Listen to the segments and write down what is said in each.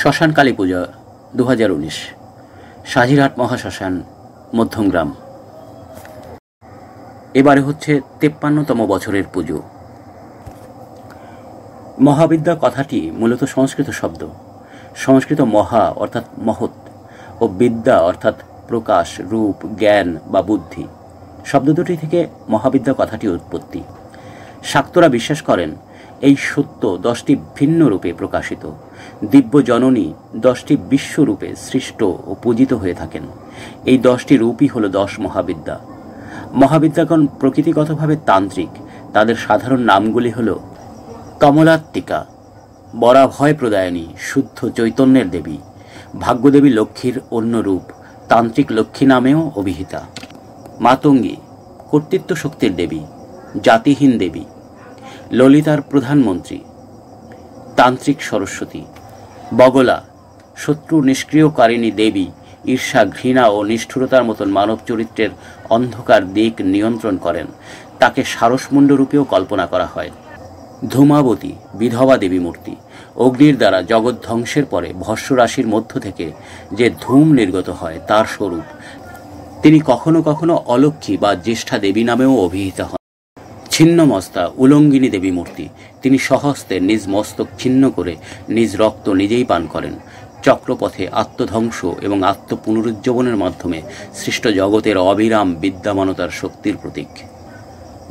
শ্মশান কালী পূজা দু হাজার উনিশ সাজিরহাট মহাশ্মশান মধ্যমগ্রাম এবারে হচ্ছে তেপ্পান্নতম বছরের পুজো মহাবিদ্যা কথাটি মূলত সংস্কৃত শব্দ সংস্কৃত মহা অর্থাৎ মহৎ ও বিদ্যা অর্থাৎ প্রকাশ রূপ জ্ঞান বা বুদ্ধি শব্দ দুটি থেকে মহাবিদ্যা কথাটি উৎপত্তি শাক্তরা বিশ্বাস করেন এই সত্য দশটি ভিন্ন রূপে প্রকাশিত দিব্য জননী দশটি বিশ্বরূপে সৃষ্ট ও পূজিত হয়ে থাকেন এই দশটি রূপই হল দশ মহাবিদ্যা মহাবিদ্যাগণ প্রকৃতিগতভাবে তান্ত্রিক তাদের সাধারণ নামগুলি হল কমলাত্মিকা ভয় প্রদায়নী শুদ্ধ চৈতন্যের দেবী ভাগ্যদেবী লক্ষ্মীর অন্য রূপ তান্ত্রিক লক্ষ্মী নামেও অভিহিতা মাতঙ্গী কর্তৃত্ব শক্তির দেবী জাতিহীন দেবী ললিতার প্রধানমন্ত্রী তান্ত্রিক সরস্বতী বগলা শত্রু নিষ্ক্রিয়কারিণী দেবী ঈর্ষা ঘৃণা ও নিষ্ঠুরতার মতন মানব চরিত্রের অন্ধকার দিক নিয়ন্ত্রণ করেন তাকে সারসমুণ্ড রূপেও কল্পনা করা হয় ধূমাবতী বিধবা দেবী মূর্তি অগ্নির দ্বারা জগৎ ধ্বংসের পরে ভস্যরাশির মধ্য থেকে যে ধূম নির্গত হয় তার স্বরূপ তিনি কখনো কখনো অলক্ষী বা জ্যেষ্ঠা দেবী নামেও অভিহিত হন ছিন্নমস্তা উলঙ্গিনী দেবী মূর্তি তিনি সহস্তে নিজ মস্তক ছিন্ন করে নিজ রক্ত নিজেই পান করেন চক্রপথে আত্মধ্বংস এবং আত্মপুনরুজ্জীবনের মাধ্যমে সৃষ্ট জগতের অবিরাম বিদ্যমানতার শক্তির প্রতীক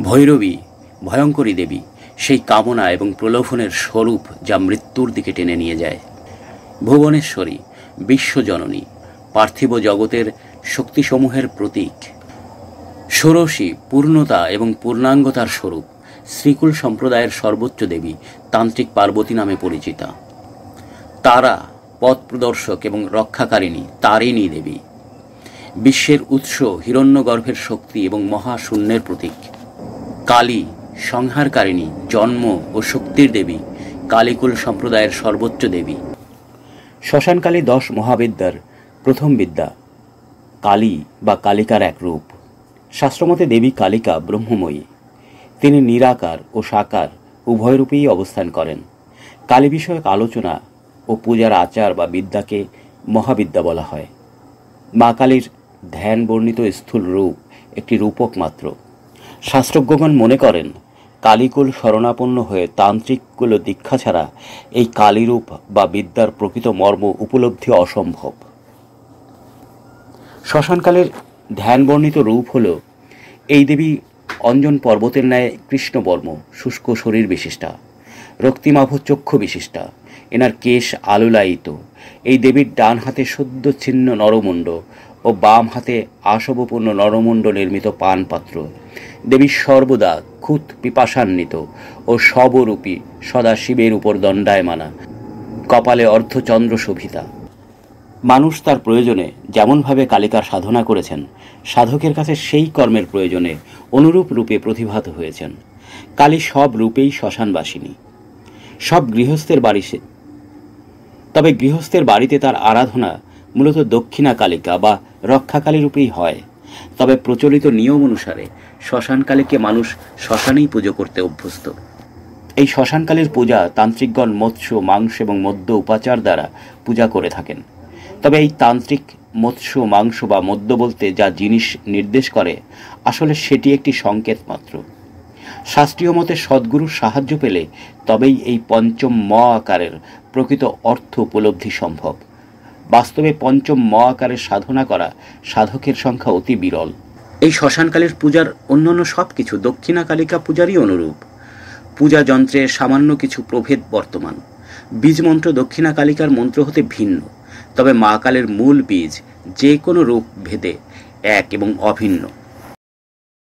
ভৈরবী ভয়ঙ্করী দেবী সেই কামনা এবং প্রলোভনের স্বরূপ যা মৃত্যুর দিকে টেনে নিয়ে যায় ভুবনেশ্বরী বিশ্বজননী পার্থিব জগতের শক্তিসমূহের প্রতীক ষোড়শী পূর্ণতা এবং পূর্ণাঙ্গতার স্বরূপ শ্রীকুল সম্প্রদায়ের সর্বোচ্চ দেবী তান্ত্রিক পার্বতী নামে পরিচিতা তারা পথ প্রদর্শক এবং রক্ষাকারিণী তারিণী দেবী বিশ্বের উৎস হিরণ্যগর্ভের শক্তি এবং মহাশূন্যের প্রতীক কালী সংহারকারিণী জন্ম ও শক্তির দেবী কালীকুল সম্প্রদায়ের সর্বোচ্চ দেবী শ্মশানকালী দশ মহাবিদ্যার প্রথম বিদ্যা কালী বা কালিকার এক রূপ শাস্ত্রমতে দেবী কালিকা ব্রহ্মময়ী তিনি নিরাকার ও সাকার উভয়রূপেই অবস্থান করেন কালী বিষয়ক আলোচনা ও পূজার আচার বা বিদ্যাকে মহাবিদ্যা বলা হয় মা কালীর ধ্যান বর্ণিত স্থূল রূপ একটি রূপক মাত্র শাস্ত্রজ্ঞগণ মনে করেন কালীকুল শরণাপন্ন হয়ে কুল দীক্ষা ছাড়া এই কালীরূপ বা বিদ্যার প্রকৃত মর্ম উপলব্ধি অসম্ভব শ্মশানকালের ধ্যান বর্ণিত রূপ হল এই দেবী অঞ্জন পর্বতের ন্যায় কৃষ্ণবর্ম শুষ্ক শরীর বিশিষ্টা রক্তিমাভ চক্ষু বিশিষ্টা এনার কেশ আলোলায়িত এই দেবীর ডান হাতে সদ্য ছিন্ন নরমুণ্ড ও বাম হাতে আসবপূর্ণ নরমুণ্ড নির্মিত পানপাত্র দেবী সর্বদা খুত পিপাসান্বিত ও সবরূপী শিবের উপর দণ্ডায় মানা কপালে অর্ধচন্দ্র শোভিতা মানুষ তার প্রয়োজনে যেমনভাবে কালিকার সাধনা করেছেন সাধকের কাছে সেই কর্মের প্রয়োজনে অনুরূপ রূপে প্রতিভাত হয়েছেন কালী সব রূপেই শ্মশানবাসিনী সব গৃহস্থের বাড়ি সে তবে গৃহস্থের বাড়িতে তার আরাধনা মূলত দক্ষিণা কালিকা বা রক্ষাকালী রূপেই হয় তবে প্রচলিত নিয়ম অনুসারে শ্মশানকালীকে মানুষ শ্মশানেই পুজো করতে অভ্যস্ত এই শ্মশানকালীর পূজা তান্ত্রিকগণ মৎস্য মাংস এবং মদ্য উপাচার দ্বারা পূজা করে থাকেন তবে এই তান্ত্রিক মৎস্য মাংস বা মদ্য বলতে যা জিনিস নির্দেশ করে আসলে সেটি একটি সংকেত মাত্র শাস্ত্রীয় মতে সদ্গুরুর সাহায্য পেলে তবেই এই পঞ্চম ম আকারের প্রকৃত অর্থ উপলব্ধি সম্ভব বাস্তবে পঞ্চম ম আকারে সাধনা করা সাধকের সংখ্যা অতি বিরল এই শ্মশানকালীর পূজার অন্যান্য সব কিছু দক্ষিণাকালিকা পূজারই অনুরূপ পূজা যন্ত্রে সামান্য কিছু প্রভেদ বর্তমান বীজমন্ত্র দক্ষিণাকালিকার মন্ত্র হতে ভিন্ন তবে মা কালের মূল বীজ যে কোনো রূপ ভেদে এক এবং অভিন্ন